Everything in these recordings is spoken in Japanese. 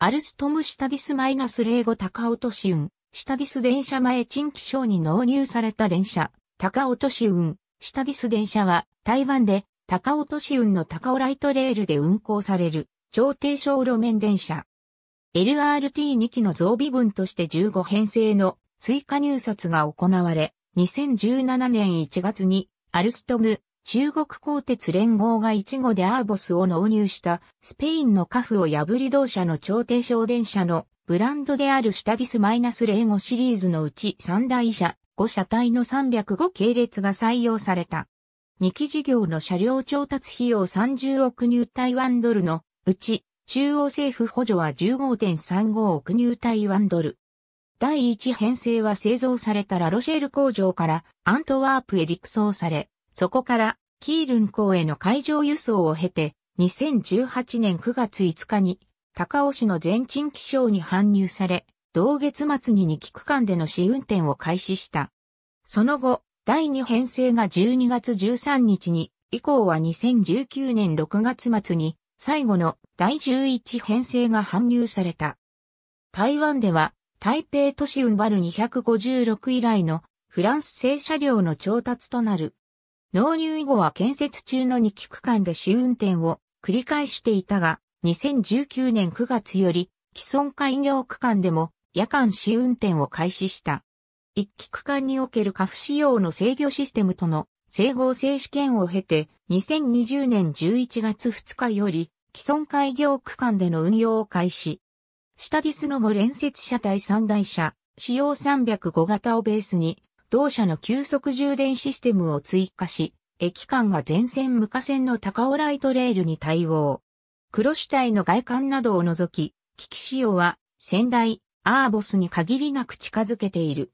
アルストムシタディスマイナス零5高落とし運、シタディス電車前陳気省に納入された電車、高落とし運、シタディス電車は台湾で高落とし運の高尾ライトレールで運行される超低小路面電車。LRT2 機の増備分として15編成の追加入札が行われ、2017年1月にアルストム中国鋼鉄連合が1号でアーボスを納入したスペインのカフを破り同社の超低省電車のブランドであるシタディスマイナス -05 シリーズのうち3台車5車体の305系列が採用された。2期事業の車両調達費用30億入台湾ドルのうち中央政府補助は15.35億入台湾ドル。第1編成は製造されたラロシェール工場からアントワープへ陸送され、そこから、キールン港への海上輸送を経て、2018年9月5日に、高尾市の全鎮気象に搬入され、同月末に2期区間での試運転を開始した。その後、第2編成が12月13日に、以降は2019年6月末に、最後の第11編成が搬入された。台湾では、台北都市運バル256以来のフランス製車両の調達となる納入以後は建設中の2期区間で試運転を繰り返していたが、2019年9月より既存開業区間でも夜間試運転を開始した。1期区間における過不使用の制御システムとの整合性試験を経て、2020年11月2日より、既存開業区間での運用を開始。下ディスの後連接車体3台車、使用305型をベースに、同社の急速充電システムを追加し、駅間が全線無下線の高尾ライトレールに対応。黒主体の外観などを除き、機器仕様は仙台、アーボスに限りなく近づけている。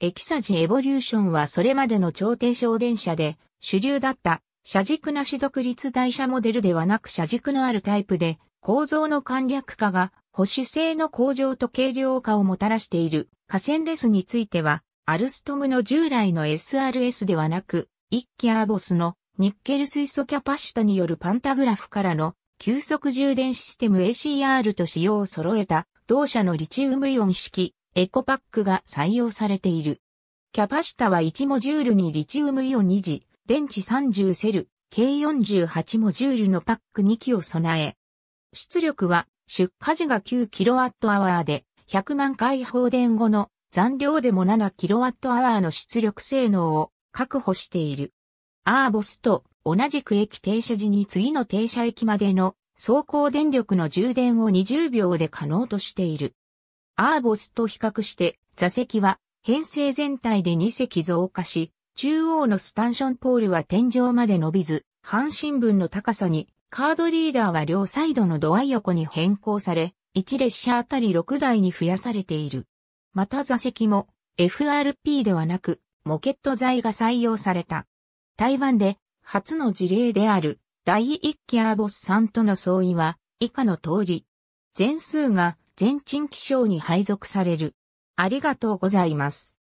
エキサジエボリューションはそれまでの超低小電車で主流だった車軸なし独立台車モデルではなく車軸のあるタイプで構造の簡略化が保守性の向上と軽量化をもたらしている。河川レスについてはアルストムの従来の SRS ではなく、一機アーボスのニッケル水素キャパシタによるパンタグラフからの急速充電システム ACR と仕様を揃えた同社のリチウムイオン式エコパックが採用されている。キャパシタは1モジュールにリチウムイオン2時、電池30セル、計48モジュールのパック2機を備え、出力は出荷時が 9kWh で100万回放電後の残量でも 7kWh の出力性能を確保している。アーボスと同じく駅停車時に次の停車駅までの走行電力の充電を20秒で可能としている。アーボスと比較して座席は編成全体で2席増加し、中央のスタンションポールは天井まで伸びず、半身分の高さにカードリーダーは両サイドのドア横に変更され、1列車あたり6台に増やされている。また座席も FRP ではなくモケット材が採用された。台湾で初の事例である第一期アーボスさんとの相違は以下の通り。全数が全鎮気象に配属される。ありがとうございます。